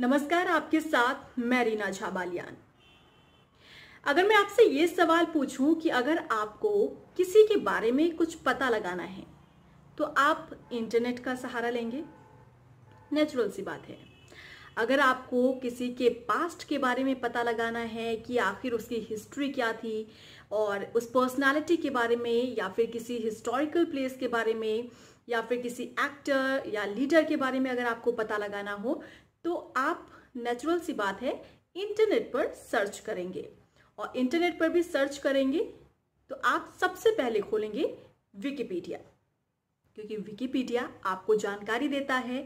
नमस्कार आपके साथ मैं रीना झाबालियान अगर मैं आपसे ये सवाल पूछूं कि अगर आपको किसी के बारे में कुछ पता लगाना है तो आप इंटरनेट का सहारा लेंगे नेचुरल सी बात है अगर आपको किसी के पास्ट के बारे में पता लगाना है कि आखिर उसकी हिस्ट्री क्या थी और उस पर्सनालिटी के बारे में या फिर किसी हिस्टोरिकल प्लेस के बारे में या फिर किसी एक्टर या लीडर के बारे में अगर आपको पता लगाना हो तो आप नेचुरल सी बात है इंटरनेट पर सर्च करेंगे और इंटरनेट पर भी सर्च करेंगे तो आप सबसे पहले खोलेंगे विकिपीडिया क्योंकि विकीपीडिया आपको जानकारी देता है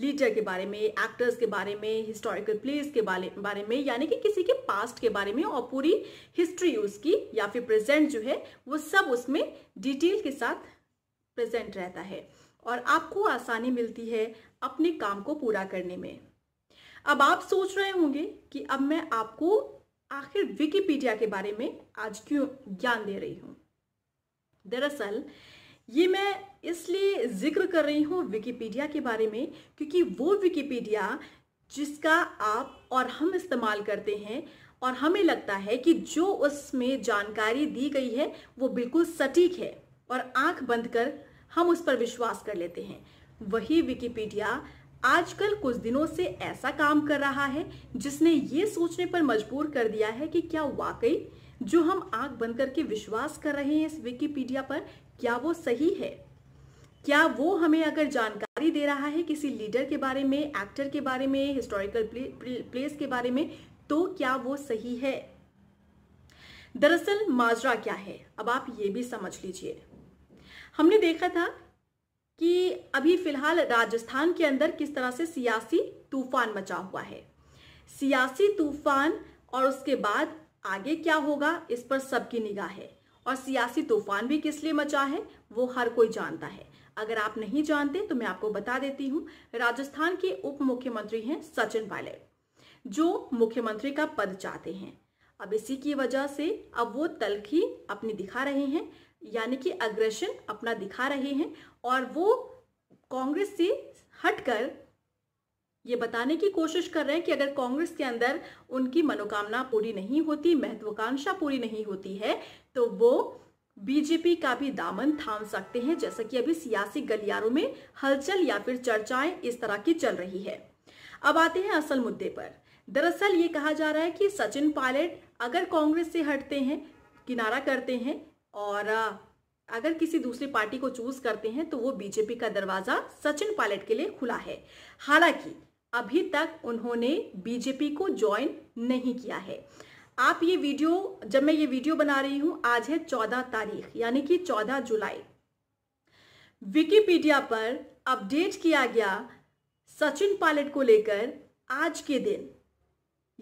लीडर के बारे में एक्टर्स के बारे में हिस्टोरिकल प्लेस के बारे बारे में यानी कि किसी के पास्ट के बारे में और पूरी हिस्ट्री उसकी या फिर प्रेजेंट जो है वो सब उसमें डिटेल के साथ प्रेजेंट रहता है और आपको आसानी मिलती है अपने काम को पूरा करने में अब आप सोच रहे होंगे कि अब मैं आपको आखिर विकीपीडिया के बारे में आज क्यों ज्ञान दे रही हूँ दरअसल ये मैं इसलिए जिक्र कर रही हूँ विकीपीडिया के बारे में क्योंकि वो विकीपीडिया जिसका आप और हम इस्तेमाल करते हैं और हमें लगता है कि जो उसमें जानकारी दी गई है वो बिल्कुल सटीक है और आंख बंद कर हम उस पर विश्वास कर लेते हैं वही विकीपीडिया आजकल कुछ दिनों से ऐसा काम कर रहा है जिसने ये सोचने पर मजबूर कर दिया है कि क्या वाकई जो हम आंख बंद करके विश्वास कर रहे हैं इस विकीपीडिया पर क्या वो सही है क्या वो हमें अगर जानकारी दे रहा है किसी लीडर के बारे में एक्टर के बारे में हिस्टोरिकल प्लेस के बारे में तो क्या वो सही है दरअसल माजरा क्या है अब आप ये भी समझ लीजिए हमने देखा था कि अभी फिलहाल राजस्थान के अंदर किस तरह से सियासी तूफान मचा हुआ है सियासी तूफान और उसके बाद आगे क्या होगा इस पर सबकी निगाह है और सियासी तूफान भी किस लिए मचा है वो हर कोई जानता है अगर आप नहीं जानते तो मैं आपको बता देती हूँ राजस्थान के उप मुख्यमंत्री हैं सचिन पायलट जो मुख्यमंत्री का पद चाहते हैं अब इसी की वजह से अब वो तलखी अपनी दिखा रहे हैं यानी कि अग्रेशन अपना दिखा रहे हैं और वो कांग्रेस से हटकर ये बताने की कोशिश कर रहे हैं कि अगर कांग्रेस के अंदर उनकी मनोकामना पूरी नहीं होती महत्वाकांक्षा पूरी नहीं होती है तो वो बीजेपी का भी दामन थाम सकते हैं जैसा कि अभी सियासी गलियारों में हलचल या फिर चर्चाएं इस तरह की चल रही है अब आते हैं असल मुद्दे पर दरअसल ये कहा जा रहा है कि सचिन पायलट अगर कांग्रेस से हटते हैं किनारा करते हैं और अगर किसी दूसरी पार्टी को चूज करते हैं तो वो बीजेपी का दरवाजा सचिन पायलट के लिए खुला है हालांकि अभी तक उन्होंने बीजेपी को ज्वाइन नहीं किया है आप ये वीडियो जब मैं ये वीडियो बना रही हूं आज है चौदह तारीख यानी कि चौदह जुलाई विकीपीडिया पर अपडेट किया गया सचिन पायलट को लेकर आज के दिन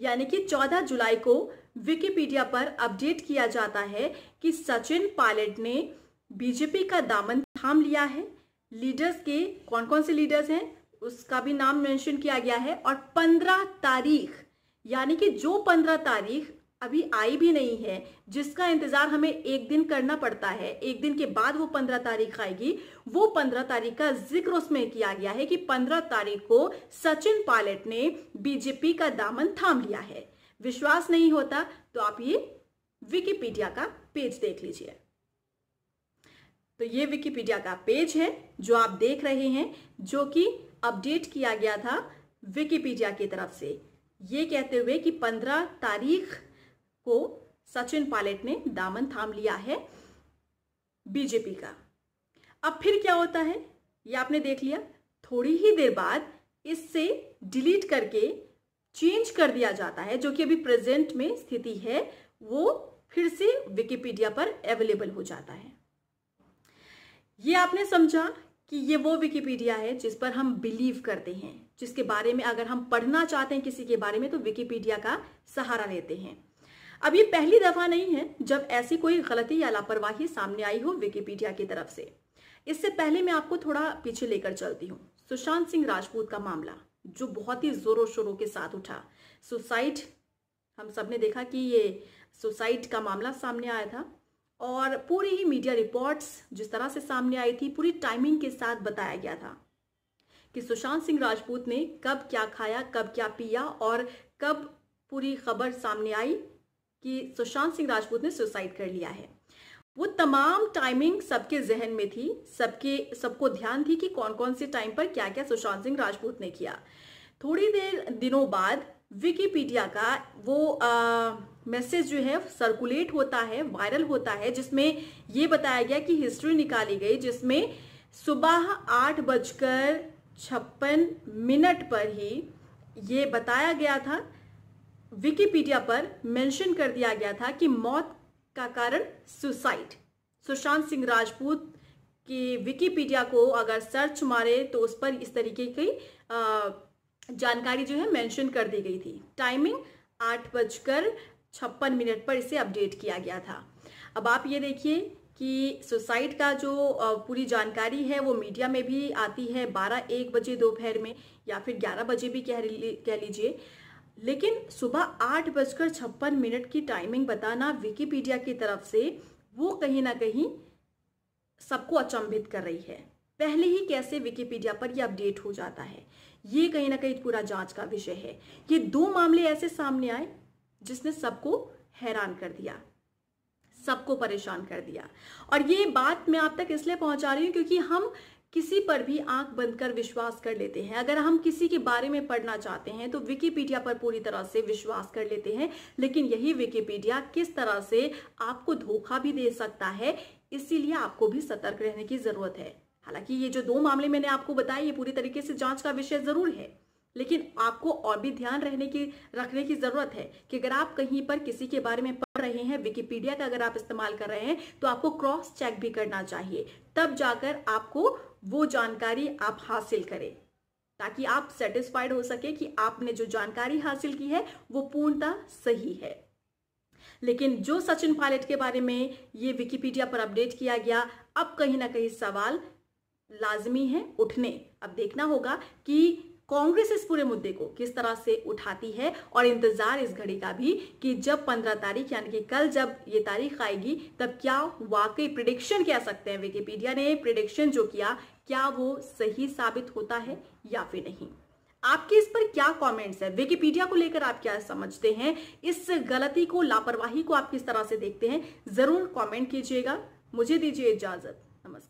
यानी कि 14 जुलाई को विकिपीडिया पर अपडेट किया जाता है कि सचिन पायलट ने बीजेपी का दामन थाम लिया है लीडर्स के कौन कौन से लीडर्स हैं उसका भी नाम मेंशन किया गया है और पंद्रह तारीख यानी कि जो पंद्रह तारीख अभी आई भी नहीं है जिसका इंतजार हमें एक दिन करना पड़ता है एक दिन के बाद वो पंद्रह तारीख आएगी वो पंद्रह तारीख का जिक्र उसमें किया गया है कि पंद्रह तारीख को सचिन पायलट ने बीजेपी का दामन थाम लिया है विश्वास नहीं होता तो आप ये विकीपीडिया का पेज देख लीजिए तो ये विकीपीडिया का पेज है जो आप देख रहे हैं जो कि अपडेट किया गया था विकीपीडिया की तरफ से ये कहते हुए कि 15 तारीख को सचिन पायलट ने दामन थाम लिया है बीजेपी का अब फिर क्या होता है ये आपने देख लिया थोड़ी ही देर बाद इससे डिलीट करके चेंज कर दिया जाता है जो कि अभी प्रेजेंट में स्थिति है वो फिर से विकिपीडिया पर अवेलेबल हो जाता है ये आपने समझा कि ये वो विकिपीडिया है जिस पर हम बिलीव करते हैं जिसके बारे में अगर हम पढ़ना चाहते हैं किसी के बारे में तो विकिपीडिया का सहारा लेते हैं अब ये पहली दफा नहीं है जब ऐसी कोई गलती या लापरवाही सामने आई हो विकिपीडिया की तरफ से इससे पहले मैं आपको थोड़ा पीछे लेकर चलती हूँ सुशांत सिंह राजपूत का मामला जो बहुत ही ज़ोरों शोरों के साथ उठा सुसाइड हम सब ने देखा कि ये सुसाइड का मामला सामने आया था और पूरी ही मीडिया रिपोर्ट्स जिस तरह से सामने आई थी पूरी टाइमिंग के साथ बताया गया था कि सुशांत सिंह राजपूत ने कब क्या खाया कब क्या पिया और कब पूरी खबर सामने आई कि सुशांत सिंह राजपूत ने सुसाइड कर लिया है वो तमाम टाइमिंग सबके जहन में थी सबके सबको ध्यान थी कि कौन कौन से टाइम पर क्या क्या सुशांत सिंह राजपूत ने किया थोड़ी देर दिनों बाद विकीपीडिया का वो मैसेज जो है सर्कुलेट होता है वायरल होता है जिसमें ये बताया गया कि हिस्ट्री निकाली गई जिसमें सुबह आठ बजकर छप्पन मिनट पर ही ये बताया गया था विकीपीडिया पर मेंशन कर दिया गया था कि मौत का कारण सुसाइड सुशांत सिंह राजपूत की विकीपीडिया को अगर सर्च मारे तो उस पर इस तरीके की जानकारी जो है मेंशन कर दी गई थी टाइमिंग आठ बजकर छप्पन मिनट पर इसे अपडेट किया गया था अब आप ये देखिए कि सुसाइड का जो पूरी जानकारी है वो मीडिया में भी आती है बारह एक बजे दोपहर में या फिर ग्यारह बजे भी कह कह लीजिए लेकिन सुबह आठ बजकर छप्पन मिनट की टाइमिंग बताना विकीपीडिया की तरफ से वो कहीं ना कहीं सबको अचंभित कर रही है पहले ही कैसे विकीपीडिया पर यह अपडेट हो जाता है ये कहीं ना कहीं पूरा जांच का विषय है ये दो मामले ऐसे सामने आए जिसने सबको हैरान कर दिया सबको परेशान कर दिया और ये बात मैं आप तक इसलिए पहुंचा रही हूं क्योंकि हम किसी पर भी आंख बंद कर विश्वास कर लेते हैं अगर हम किसी के बारे में पढ़ना चाहते हैं तो विकीपीडिया पर पूरी तरह से विश्वास कर लेते हैं लेकिन यही विकीपीडिया किस तरह से आपको धोखा भी दे सकता है इसीलिए आपको भी सतर्क रहने की जरूरत है हालांकि ये जो दो मामले मैंने आपको बताए ये पूरी तरीके से जांच का विषय जरूर है लेकिन आपको और भी ध्यान रहने की रखने की जरूरत है कि अगर आप कहीं पर किसी के बारे में पढ़ रहे हैं विकिपीडिया का अगर आप इस्तेमाल कर रहे हैं तो आपको क्रॉस चेक भी करना चाहिए तब जाकर आपको वो जानकारी आप हासिल करें ताकि आप सेटिस्फाइड हो सके कि आपने जो जानकारी हासिल की है वो पूर्णतः सही है लेकिन जो सचिन पायलट के बारे में ये विकिपीडिया पर अपडेट किया गया अब कहीं ना कहीं सवाल लाजमी है उठने अब देखना होगा कि कांग्रेस इस पूरे मुद्दे को किस तरह से उठाती है और इंतजार इस घड़ी का भी कि जब 15 तारीख यानी कि कल जब ये तारीख आएगी तब क्या वाकई प्रिडिक्शन कह सकते हैं विकिपीडिया ने प्रिडिक्शन जो किया क्या वो सही साबित होता है या फिर नहीं आपके इस पर क्या कमेंट्स है विकिपीडिया को लेकर आप क्या समझते हैं इस गलती को लापरवाही को आप किस तरह से देखते हैं जरूर कमेंट कीजिएगा मुझे दीजिए इजाजत नमस्कार